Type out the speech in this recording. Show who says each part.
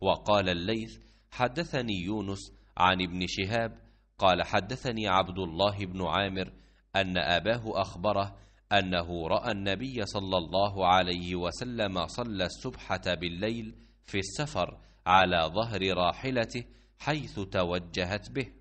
Speaker 1: وقال الليث حدثني
Speaker 2: يونس عن ابن شهاب قال حدثني عبد الله بن عامر أن أباه أخبره أنه رأى النبي صلى الله عليه وسلم صلى السبحة بالليل في السفر على ظهر راحلته
Speaker 1: حيث توجهت به